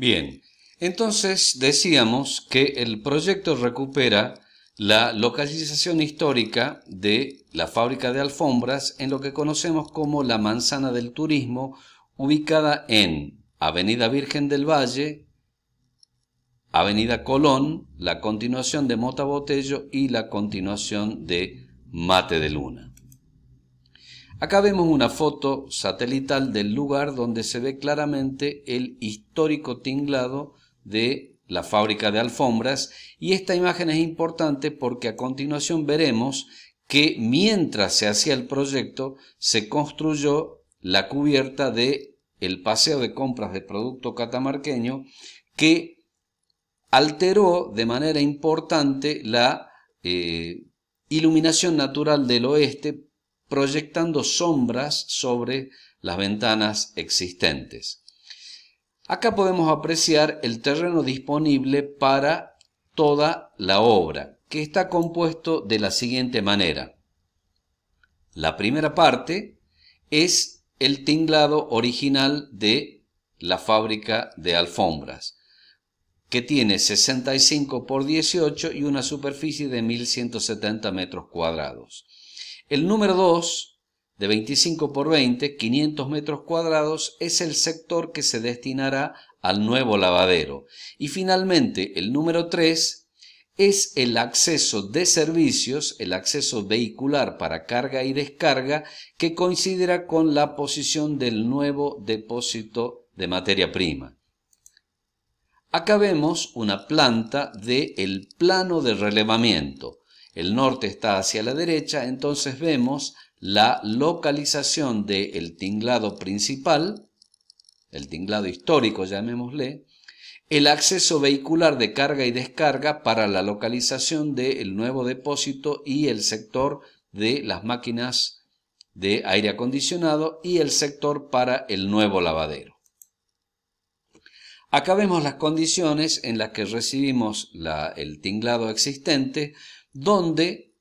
Bien, entonces decíamos que el proyecto recupera la localización histórica de la fábrica de alfombras en lo que conocemos como la Manzana del Turismo, ubicada en Avenida Virgen del Valle, Avenida Colón, la continuación de Mota Botello y la continuación de Mate de Luna. Acá vemos una foto satelital del lugar donde se ve claramente el histórico tinglado de la fábrica de alfombras y esta imagen es importante porque a continuación veremos que mientras se hacía el proyecto se construyó la cubierta de el paseo de compras de producto catamarqueño que alteró de manera importante la eh, iluminación natural del oeste proyectando sombras sobre las ventanas existentes. Acá podemos apreciar el terreno disponible para toda la obra, que está compuesto de la siguiente manera. La primera parte es el tinglado original de la fábrica de alfombras, que tiene 65 por 18 y una superficie de 1170 metros cuadrados. El número 2, de 25 por 20, 500 metros cuadrados, es el sector que se destinará al nuevo lavadero. Y finalmente, el número 3 es el acceso de servicios, el acceso vehicular para carga y descarga, que coincidirá con la posición del nuevo depósito de materia prima. Acá vemos una planta del plano de relevamiento el norte está hacia la derecha, entonces vemos la localización del tinglado principal, el tinglado histórico llamémosle, el acceso vehicular de carga y descarga para la localización del nuevo depósito y el sector de las máquinas de aire acondicionado y el sector para el nuevo lavadero. Acá vemos las condiciones en las que recibimos el tinglado existente donde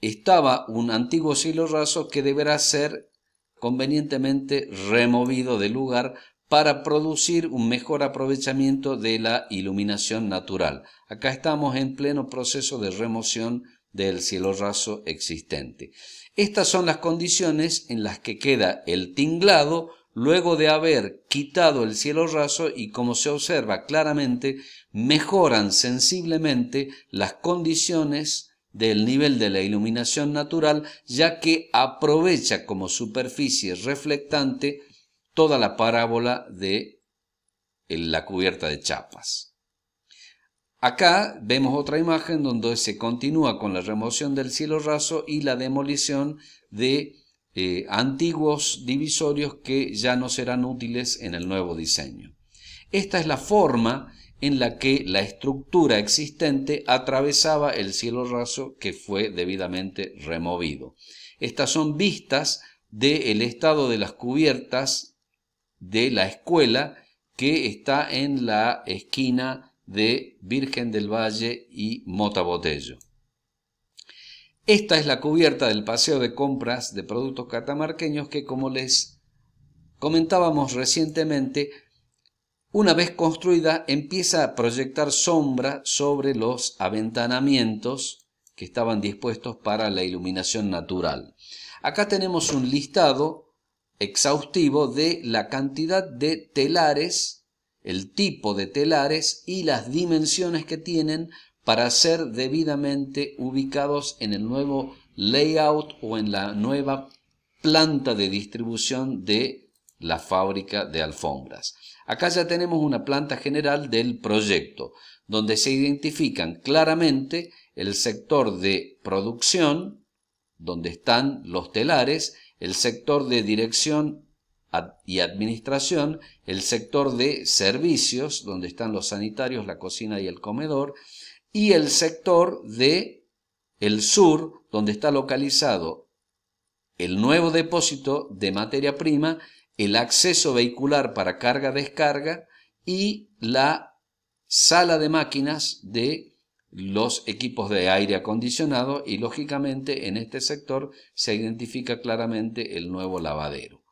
estaba un antiguo cielo raso que deberá ser convenientemente removido del lugar para producir un mejor aprovechamiento de la iluminación natural. Acá estamos en pleno proceso de remoción del cielo raso existente. Estas son las condiciones en las que queda el tinglado luego de haber quitado el cielo raso y como se observa claramente, mejoran sensiblemente las condiciones del nivel de la iluminación natural, ya que aprovecha como superficie reflectante toda la parábola de la cubierta de chapas. Acá vemos otra imagen donde se continúa con la remoción del cielo raso y la demolición de eh, antiguos divisorios que ya no serán útiles en el nuevo diseño. Esta es la forma en la que la estructura existente atravesaba el cielo raso que fue debidamente removido. Estas son vistas del estado de las cubiertas de la escuela que está en la esquina de Virgen del Valle y Botello. Esta es la cubierta del paseo de compras de productos catamarqueños que, como les comentábamos recientemente, una vez construida empieza a proyectar sombra sobre los aventanamientos que estaban dispuestos para la iluminación natural. Acá tenemos un listado exhaustivo de la cantidad de telares, el tipo de telares y las dimensiones que tienen para ser debidamente ubicados en el nuevo layout o en la nueva planta de distribución de la fábrica de alfombras. Acá ya tenemos una planta general del proyecto, donde se identifican claramente el sector de producción, donde están los telares, el sector de dirección y administración, el sector de servicios, donde están los sanitarios, la cocina y el comedor, y el sector de el sur, donde está localizado el nuevo depósito de materia prima, el acceso vehicular para carga-descarga y la sala de máquinas de los equipos de aire acondicionado y lógicamente en este sector se identifica claramente el nuevo lavadero.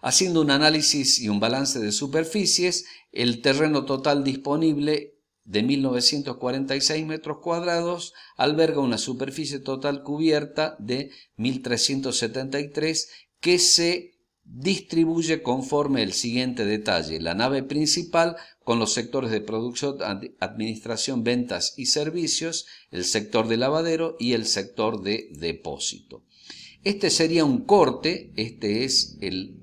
Haciendo un análisis y un balance de superficies, el terreno total disponible de 1946 metros cuadrados, alberga una superficie total cubierta de 1373 que se distribuye conforme el siguiente detalle. La nave principal con los sectores de producción, administración, ventas y servicios, el sector de lavadero y el sector de depósito. Este sería un corte, este es el,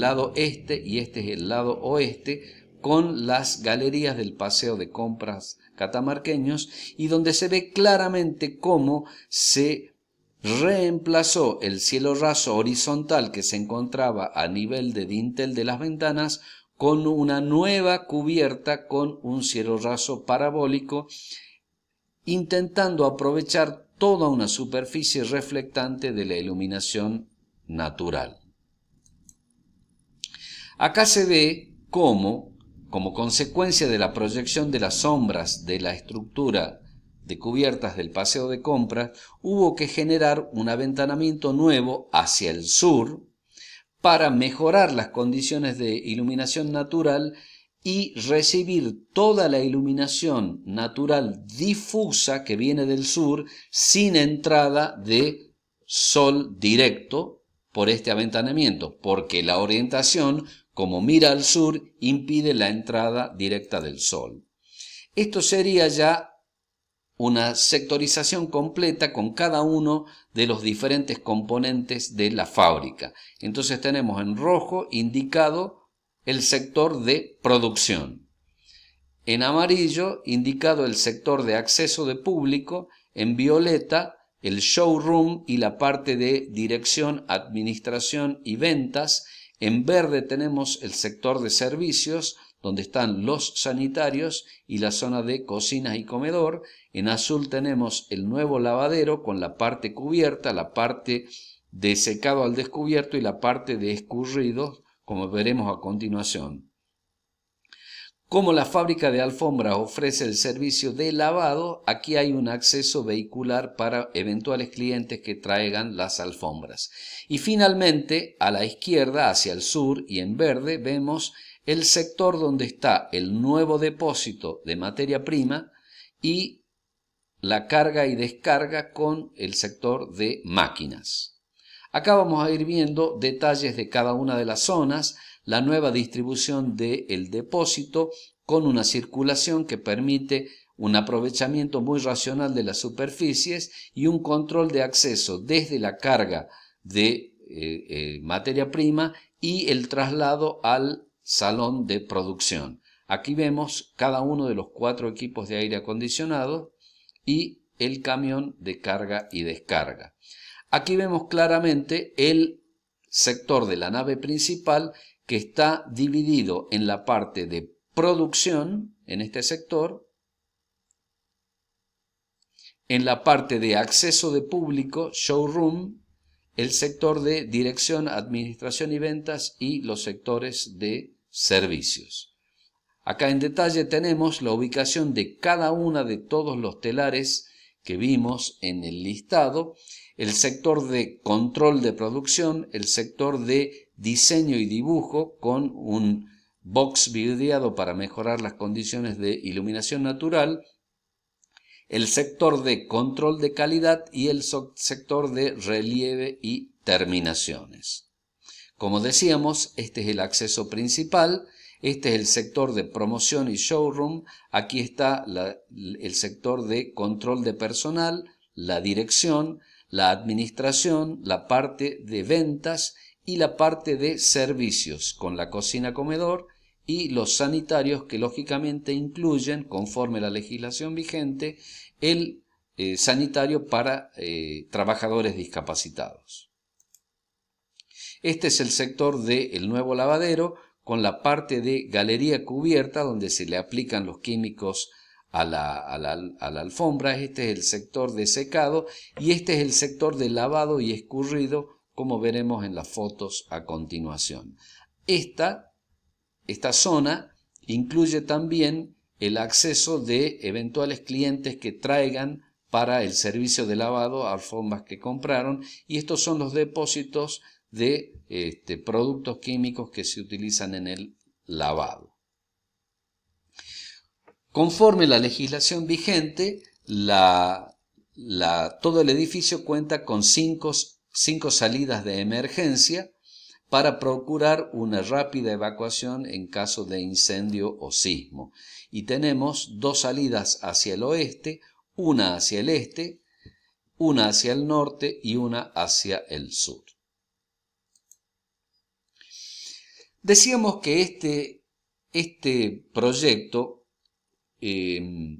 lado este y este es el lado oeste, con las galerías del paseo de compras catamarqueños y donde se ve claramente cómo se reemplazó el cielo raso horizontal que se encontraba a nivel de dintel de las ventanas con una nueva cubierta con un cielo raso parabólico intentando aprovechar toda una superficie reflectante de la iluminación natural. Acá se ve cómo como consecuencia de la proyección de las sombras de la estructura de cubiertas del paseo de compras, hubo que generar un aventanamiento nuevo hacia el sur para mejorar las condiciones de iluminación natural y recibir toda la iluminación natural difusa que viene del sur sin entrada de sol directo por este aventanamiento, porque la orientación como mira al sur, impide la entrada directa del Sol. Esto sería ya una sectorización completa con cada uno de los diferentes componentes de la fábrica. Entonces tenemos en rojo indicado el sector de producción, en amarillo indicado el sector de acceso de público, en violeta el showroom y la parte de dirección, administración y ventas, en verde tenemos el sector de servicios, donde están los sanitarios y la zona de cocinas y comedor. En azul tenemos el nuevo lavadero con la parte cubierta, la parte de secado al descubierto y la parte de escurrido, como veremos a continuación. Como la fábrica de alfombras ofrece el servicio de lavado, aquí hay un acceso vehicular para eventuales clientes que traigan las alfombras. Y finalmente, a la izquierda, hacia el sur y en verde, vemos el sector donde está el nuevo depósito de materia prima y la carga y descarga con el sector de máquinas. Acá vamos a ir viendo detalles de cada una de las zonas, la nueva distribución del depósito con una circulación que permite un aprovechamiento muy racional de las superficies y un control de acceso desde la carga de eh, eh, materia prima y el traslado al salón de producción. Aquí vemos cada uno de los cuatro equipos de aire acondicionado y el camión de carga y descarga. Aquí vemos claramente el sector de la nave principal que está dividido en la parte de producción, en este sector, en la parte de acceso de público, showroom, el sector de dirección, administración y ventas y los sectores de servicios. Acá en detalle tenemos la ubicación de cada una de todos los telares que vimos en el listado, el sector de control de producción, el sector de diseño y dibujo con un box vidriado para mejorar las condiciones de iluminación natural, el sector de control de calidad y el sector de relieve y terminaciones. Como decíamos, este es el acceso principal, este es el sector de promoción y showroom, aquí está el sector de control de personal, la dirección, la administración, la parte de ventas y la parte de servicios con la cocina comedor y los sanitarios que lógicamente incluyen, conforme la legislación vigente, el eh, sanitario para eh, trabajadores discapacitados. Este es el sector del nuevo lavadero con la parte de galería cubierta donde se le aplican los químicos a la, alfombra, este es el sector de secado y este es el sector de lavado y escurrido como veremos en las fotos a continuación. Esta, esta zona incluye también el acceso de eventuales clientes que traigan para el servicio de lavado alfombras que compraron y estos son los depósitos de este, productos químicos que se utilizan en el lavado. Conforme la legislación vigente, la, la, todo el edificio cuenta con cinco cinco salidas de emergencia para procurar una rápida evacuación en caso de incendio o sismo. Y tenemos dos salidas hacia el oeste, una hacia el este, una hacia el norte y una hacia el sur. Decíamos que este, este proyecto eh,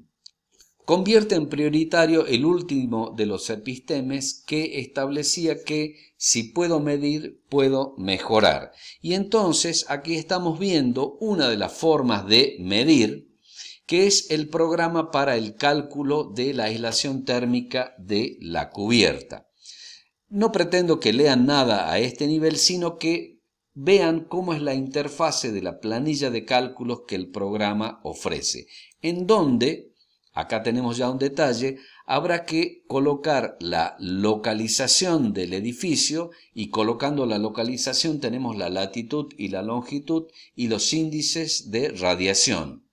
convierte en prioritario el último de los epistemes que establecía que si puedo medir, puedo mejorar. Y entonces aquí estamos viendo una de las formas de medir, que es el programa para el cálculo de la aislación térmica de la cubierta. No pretendo que lean nada a este nivel, sino que vean cómo es la interfase de la planilla de cálculos que el programa ofrece, en donde acá tenemos ya un detalle, habrá que colocar la localización del edificio y colocando la localización tenemos la latitud y la longitud y los índices de radiación.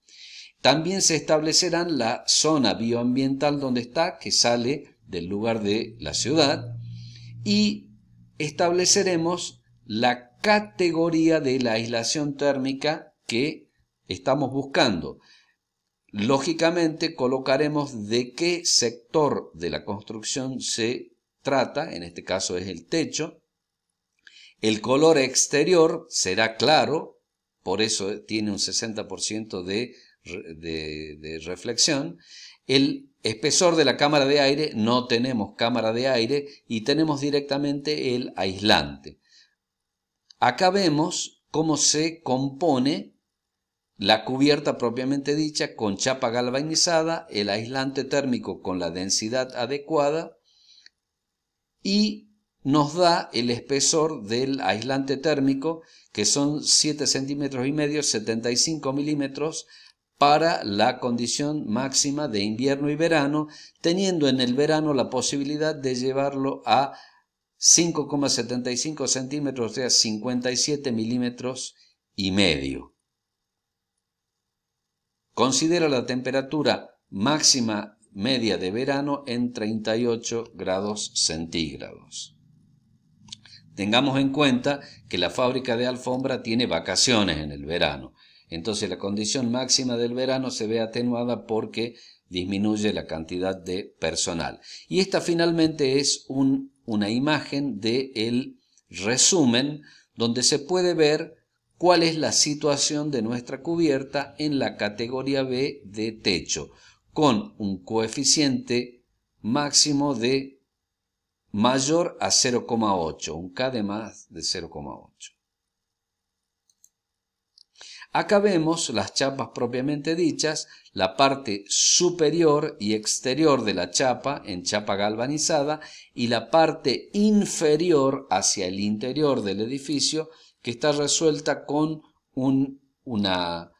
También se establecerán la zona bioambiental donde está, que sale del lugar de la ciudad, y estableceremos la categoría de la aislación térmica que estamos buscando. Lógicamente colocaremos de qué sector de la construcción se trata, en este caso es el techo. El color exterior será claro, por eso tiene un 60% de, reflexión. El espesor de la cámara de aire, no tenemos cámara de aire y tenemos directamente el aislante. Acá vemos cómo se compone la cubierta propiamente dicha con chapa galvanizada, el aislante térmico con la densidad adecuada y nos da el espesor del aislante térmico que son 7 centímetros y medio, 75 milímetros para la condición máxima de invierno y verano, teniendo en el verano la posibilidad de llevarlo a 5,75 centímetros, o sea, 57 milímetros y medio. Considera la temperatura máxima media de verano en 38 grados centígrados. Tengamos en cuenta que la fábrica de alfombra tiene vacaciones en el verano, entonces la condición máxima del verano se ve atenuada porque disminuye la cantidad de personal. Y esta finalmente es una imagen del resumen donde se puede ver cuál es la situación de nuestra cubierta en la categoría B de techo, con un coeficiente máximo de mayor a 0,8, un K de más de 0,8. Acá vemos las chapas propiamente dichas, la parte superior y exterior de la chapa en chapa galvanizada y la parte inferior hacia el interior del edificio que está resuelta con una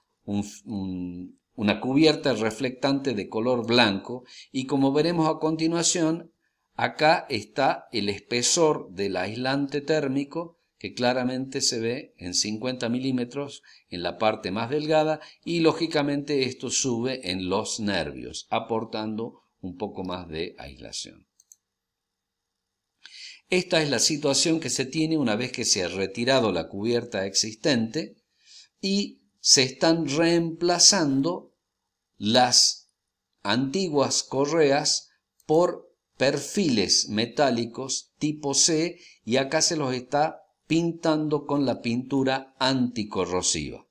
cubierta reflectante de color blanco y como veremos a continuación, acá está el espesor del aislante térmico que claramente se ve en 50 milímetros en la parte más delgada y lógicamente esto sube en los nervios, aportando un poco más de aislación. Esta es la situación que se tiene una vez que se ha retirado la cubierta existente y se están reemplazando las antiguas correas por perfiles metálicos tipo C y acá se los está pintando con la pintura anticorrosiva.